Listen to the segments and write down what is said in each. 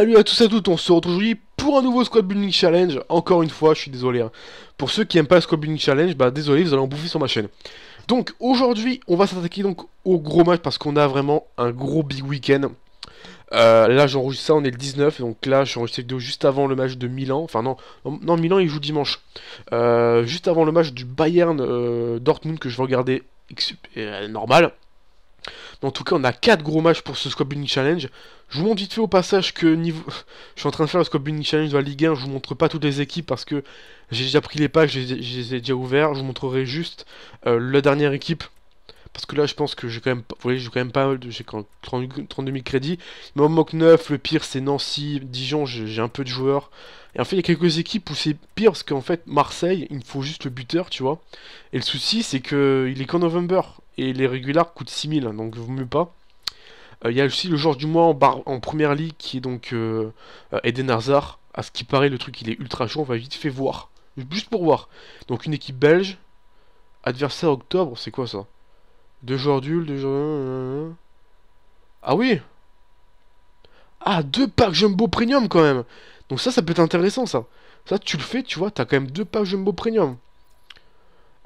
Salut à tous et à toutes, on se retrouve aujourd'hui pour un nouveau Squad Building Challenge. Encore une fois, je suis désolé. Hein. Pour ceux qui n'aiment pas le Squad Building Challenge, bah désolé, vous allez en bouffer sur ma chaîne. Donc aujourd'hui, on va s'attaquer donc au gros match parce qu'on a vraiment un gros big week-end. Euh, là, j'enregistre ça, on est le 19, donc là, j'enregistre enregistré vidéo juste avant le match de Milan. Enfin, non, non, Milan, il joue dimanche. Euh, juste avant le match du Bayern euh, Dortmund que je vais regarder normal en tout cas, on a 4 gros matchs pour ce Squad Building Challenge. Je vous montre vite fait au passage que niveau... je suis en train de faire le Squad Building Challenge de la Ligue 1. Je vous montre pas toutes les équipes parce que j'ai déjà pris les packs, je les ai déjà ouverts. Je vous montrerai juste euh, la dernière équipe. Parce que là, je pense que j'ai quand même, vous voyez, j'ai quand même pas mal de, j'ai quand 32 000 crédits. Mais on manque 9, le pire c'est Nancy, Dijon, j'ai un peu de joueurs. Et en fait, il y a quelques équipes où c'est pire parce qu'en fait, Marseille, il me faut juste le buteur, tu vois. Et le souci, c'est que il est qu'en novembre et les régulars coûtent 6000, donc vaut mieux pas. Euh, il y a aussi le joueur du mois en, première ligue qui est donc euh, euh, Eden Hazard. À ce qui paraît, le truc il est ultra chaud, on va vite fait voir. Juste pour voir. Donc une équipe belge, adversaire octobre, c'est quoi ça Deux joueurs d'ul, deux joueurs... Ah oui Ah, deux packs Jumbo Premium quand même Donc ça, ça peut être intéressant ça. Ça, tu le fais, tu vois, t'as quand même deux packs Jumbo Premium.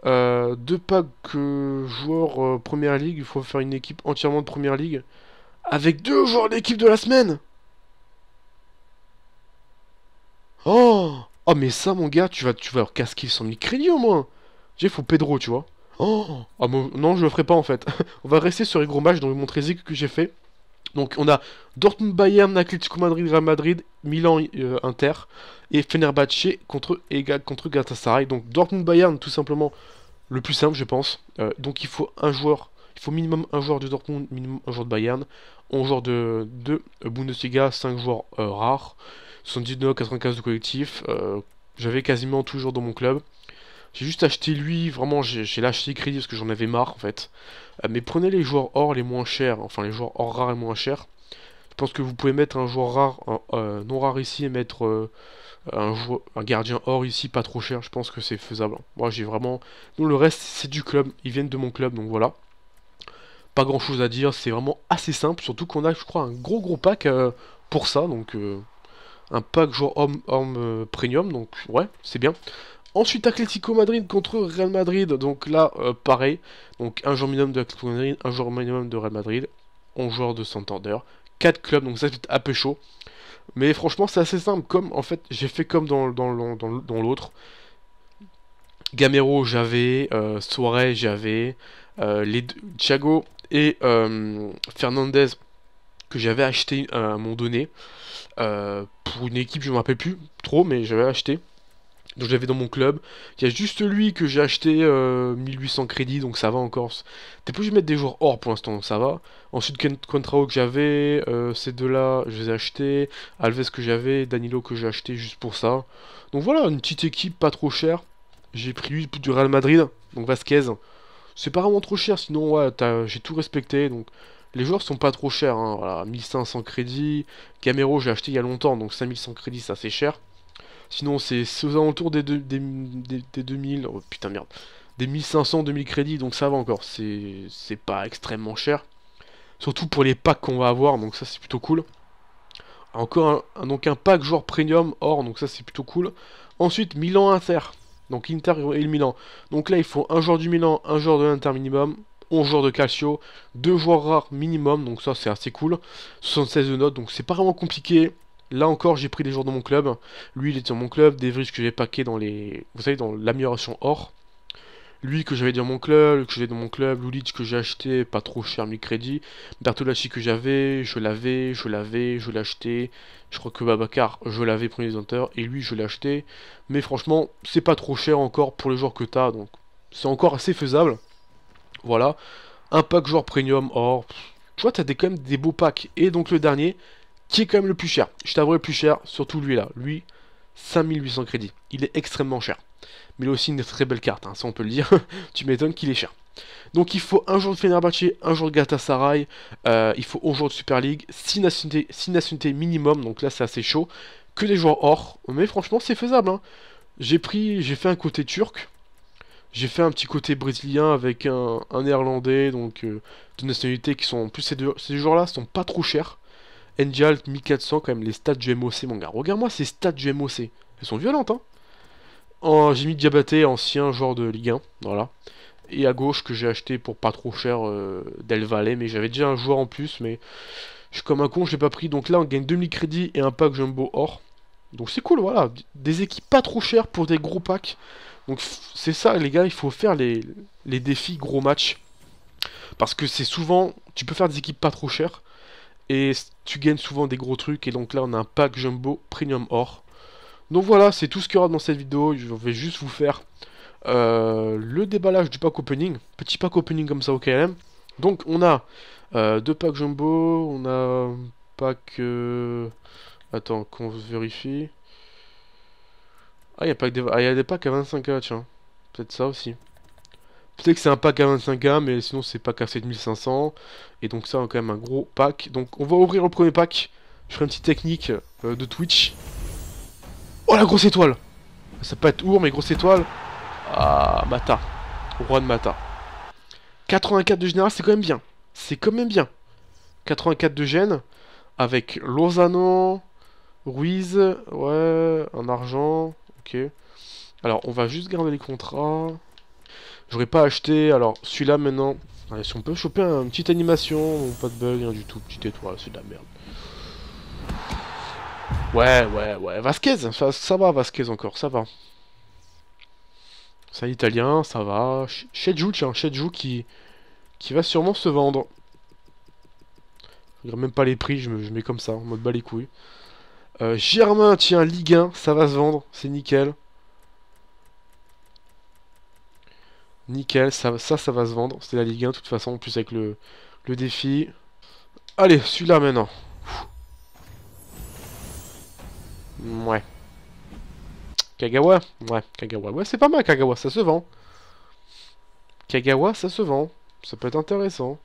Euh, deux packs joueurs que euh, première ligue, il faut faire une équipe entièrement de première ligue avec deux joueurs d'équipe de la semaine. Oh, oh mais ça mon gars, tu vas tu vas leur casquer 100 000 au moins. J'ai faut Pedro, tu vois. Oh, oh non, je le ferai pas en fait. On va rester sur les gros matchs donc montrer que j'ai fait. Donc on a Dortmund Bayern, Atlético Madrid, Real Madrid, Milan euh, Inter et Fenerbahce contre Egal contre Galatasaray. Donc Dortmund Bayern tout simplement le plus simple je pense. Euh, donc il faut un joueur, il faut minimum un joueur de Dortmund, minimum un joueur de Bayern, 11 joueurs de, de Bundesliga, 5 joueurs euh, rares, 79 95 de collectif. J'avais quasiment toujours dans mon club. J'ai juste acheté lui, vraiment j'ai lâché crédit parce que j'en avais marre en fait. Euh, mais prenez les joueurs or les moins chers, enfin les joueurs or rares et moins chers. Je pense que vous pouvez mettre un joueur rare, euh, non rare ici et mettre euh, un, joueur, un, gardien or ici pas trop cher. Je pense que c'est faisable. Moi j'ai vraiment... Nous le reste c'est du club, ils viennent de mon club donc voilà. Pas grand chose à dire, c'est vraiment assez simple. Surtout qu'on a je crois un gros gros pack pour ça donc un pack joueur homme, homme premium, donc ouais, c'est bien. Ensuite, Atlético Madrid contre Real Madrid. Donc là, euh, pareil. Donc un joueur minimum de Atlético Madrid, un joueur minimum de Real Madrid, 11 joueurs de Santander, 4 clubs, donc ça c'est un peu chaud. Mais franchement, c'est assez simple. Comme en fait, j'ai fait comme dans, dans, dans, l'autre. Gamero, j'avais. Euh, Soirée, j'avais. Euh, Thiago et euh, Fernandez, que j'avais acheté à un moment donné. pour une équipe, je ne me rappelle plus trop, mais j'avais acheté. Donc j'avais dans mon club. Il y a juste lui que j'ai acheté 1800 euh, crédits, donc ça va en Corse. T'es plus de mettre des joueurs hors pour l'instant, donc ça va. Ensuite, Contrao que j'avais, euh, ces deux-là, je les ai achetés. Alves que j'avais, Danilo que j'ai acheté juste pour ça. Donc voilà, une petite équipe pas trop chère. J'ai pris lui du Real Madrid, donc Vasquez. C'est pas vraiment trop cher, sinon ouais, j'ai tout respecté, donc... Les joueurs sont pas trop chers, hein. voilà, 1500 crédits. Camero, j'ai acheté il y a longtemps, donc 5100 crédits, ça c'est cher. Sinon, c'est aux alentours des, deux, des, 2000. putain, merde. Des 1500, 2000 crédits, donc ça va encore. C'est pas extrêmement cher. Surtout pour les packs qu'on va avoir, donc ça c'est plutôt cool. Encore un, donc un pack joueur premium or, donc ça c'est plutôt cool. Ensuite, Milan Inter. Donc Inter et le Milan. Donc là, il faut un joueur du Milan, un joueur de l'Inter minimum, 11 joueurs de Calcio, deux joueurs rares minimum, donc ça c'est assez cool. 76 de notes, donc c'est pas vraiment compliqué. Là encore, j'ai pris des joueurs de mon club. Lui, il était dans mon club. Des Devries que j'ai paqué dans les. Vous savez, dans l'amélioration or. Lui que j'avais dans mon club, que j'avais dans mon club, que j'ai acheté, pas trop cher mi crédit, Bertolacci que j'avais, je l'avais, je l'avais, je l'ai acheté, je crois que Babacar, je l'avais les auteurs et lui je l'ai acheté, mais franchement, c'est pas trop cher encore pour les joueurs que t'as, donc c'est encore assez faisable, voilà, un pack joueur premium, or, tu vois, t'as quand même des beaux packs, et donc le dernier, qui est quand même le plus cher. Je t'avoue le plus cher, surtout lui là. Lui, 5800 crédits. Il est extrêmement cher. Mais il a aussi une très belle carte, hein, ça on peut le dire. tu m'étonnes qu'il est cher. Donc il faut un jour de Fenerbahce, un jour de Gata euh, il faut un jours de Super League, 6 nationalités, nationalités minimum, donc là c'est assez chaud. Que des joueurs or, mais franchement c'est faisable. Hein. J'ai pris, j'ai fait un côté turc, j'ai fait un petit côté brésilien avec un, néerlandais, donc euh, de nationalités qui sont... En plus ces deux, ces joueurs là sont pas trop chers. Alt 1400, quand même, les stats du MOC, mon gars. Regarde-moi ces stats du MOC. Elles sont violentes, hein. J'ai mis Diabaté, ancien joueur de Ligue 1, voilà. Et à gauche, que j'ai acheté pour pas trop cher euh, Del Valle, mais j'avais déjà un joueur en plus, mais je suis comme un con, je l'ai pas pris. Donc là, on gagne 2000 crédits et un pack Jumbo Or. Donc c'est cool, voilà. Des équipes pas trop chères pour des gros packs. Donc c'est ça, les gars, il faut faire les, les défis gros matchs. Parce que c'est souvent, tu peux faire des équipes pas trop chères, et tu gagnes souvent des gros trucs. Et donc là, on a un pack jumbo premium or. Donc voilà, c'est tout ce qu'il y aura dans cette vidéo. Je vais juste vous faire euh, le déballage du pack opening. Petit pack opening comme ça au KLM. Donc on a euh, deux packs jumbo. On a un pack... Euh, attends, qu'on vérifie. Ah, il y, a des... Ah, y a des packs à 25K, Peut-être ça aussi. Peut-être que c'est un pack à 25K, mais sinon c'est pack à 7500. Et donc ça, quand même un gros pack. Donc on va ouvrir le premier pack. Je ferai une petite technique euh, de Twitch. Oh la grosse étoile Ça peut être ours, mais grosse étoile. Ah, Mata. Roi de Mata. 84 de général, c'est quand même bien. C'est quand même bien. 84 de gène. Avec Lozano, Ruiz, ouais, un argent, ok. Alors, on va juste garder les contrats. J'aurais pas acheté, alors celui-là maintenant, si on peut choper une petite animation, pas de bug, rien du tout, petite étoile, c'est de la merde. Ouais, ouais, ouais, Vasquez, ça, va Vasquez encore, ça va. Ça italien, ça va. Chedjou, tiens, Chedjou qui, qui va sûrement se vendre. Je regarde même pas les prix, je, me, mets comme ça, en mode bas les couilles. Euh, Germain, tiens, Ligue 1, ça va se vendre, c'est nickel. Nickel, ça, ça, ça va se vendre. C'est la Ligue 1, de toute façon, en plus avec le, défi. Allez, celui-là maintenant. Ouais. Kagawa Ouais, Kagawa. Ouais, c'est pas mal, Kagawa, ça se vend. Kagawa, ça se vend. Ça peut être intéressant.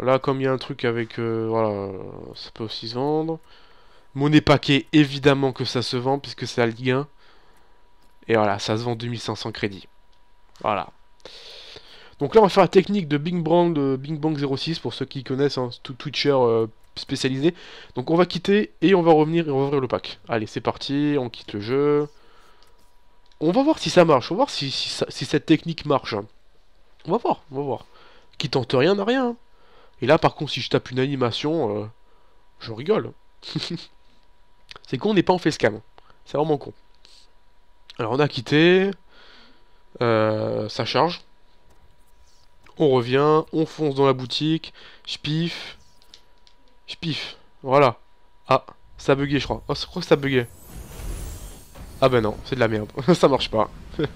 Là, comme il y a un truc avec... Euh, voilà, ça peut aussi se vendre. Monnaie paquet, évidemment que ça se vend, puisque c'est la Ligue 1. Et voilà, ça se vend 2500 crédits. Voilà. Donc là, on va faire la technique de Bing Bang, de Bing Bang 06, pour ceux qui connaissent, un hein, Twitcher euh, spécialisé. Donc on va quitter, et on va revenir, et on va ouvrir le pack. Allez, c'est parti, on quitte le jeu. On va voir si ça marche, on va voir si, cette technique marche. Hein. On va voir, on va voir. Qui tente rien n'a rien. Hein. Et là, par contre, si je tape une animation, euh, je rigole. c'est con, on n'est pas en facecam. C'est vraiment con. Alors, on a quitté. Euh, ça charge. On revient, on fonce dans la boutique. Je spif. Voilà. Ah, ça a bugué, je crois. Oh, je crois que ça a bugué. Ah ben non, c'est de la merde. ça marche pas.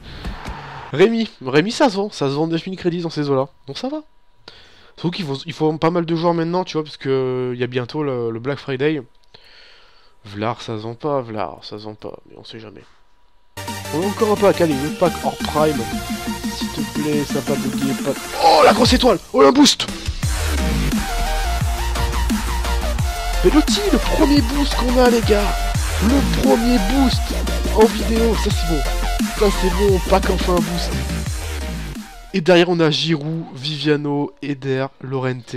Rémi. Rémi, ça se vend. Ça se vend 9000 crédits dans ces eaux-là. Donc ça va. Sauf qu'il faut, pas mal de joueurs maintenant, tu vois, parce que il y a bientôt le, Black Friday. Vlar, ça se vend pas, Vlar, ça se vend pas, mais on sait jamais. On est encore un peu à le pack hors prime. S'il te plaît, ça va n'oubliez pas. Oh la grosse étoile Oh le boost Pelotti, le premier boost qu'on a les gars Le premier boost en vidéo, ça c'est bon. Ça c'est bon, pack enfin un boost. Et derrière on a Giroud, Viviano, Eder, Lorente.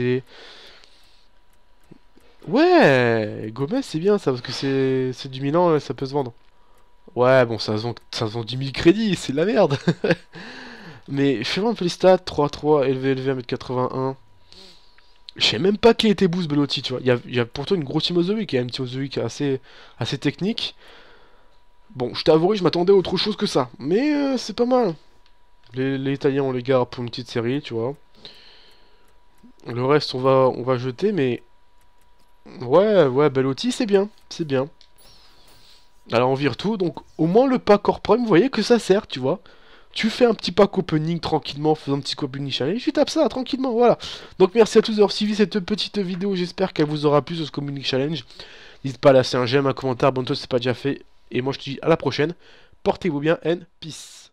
Ouais, Gomez c'est bien ça parce que c'est du Milan, ça peut se vendre. Ouais, bon, ça se vend, ça 10 000 crédits, c'est de la merde. Mais je fais un peu les stats 3-3, élevé, élevé, 1m81. Je sais même pas qui était Boost Belotti, tu vois. Il y a, pourtant une grosse team of et une team assez, assez technique. Bon, je t'avouerai, je m'attendais à autre chose que ça. Mais euh, c'est pas mal. Les, les, Italiens, on les garde pour une petite série, tu vois. Le reste, on va, on va jeter, mais... Ouais, ouais, Bellotti, c'est bien. C'est bien. Alors on vire tout, donc au moins le pack hors prime, vous voyez que ça sert, tu vois. Tu fais un petit pack opening tranquillement, faisant un petit community challenge, tu tapes ça tranquillement, voilà. Donc merci à tous d'avoir suivi cette petite vidéo, j'espère qu'elle vous aura plu sur ce community challenge. N'hésite pas à laisser un j'aime, un commentaire, Abonne-toi si c'est pas déjà fait. Et moi je te dis à la prochaine, portez-vous bien and peace.